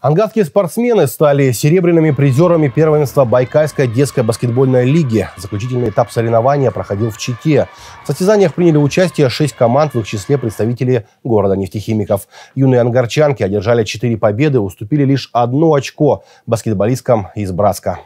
Ангарские спортсмены стали серебряными призерами первенства Байкальской детской баскетбольной лиги. Заключительный этап соревнования проходил в Чите. В состязаниях приняли участие шесть команд, в их числе представители города нефтехимиков. Юные ангарчанки одержали четыре победы, уступили лишь одно очко баскетболисткам из Братска.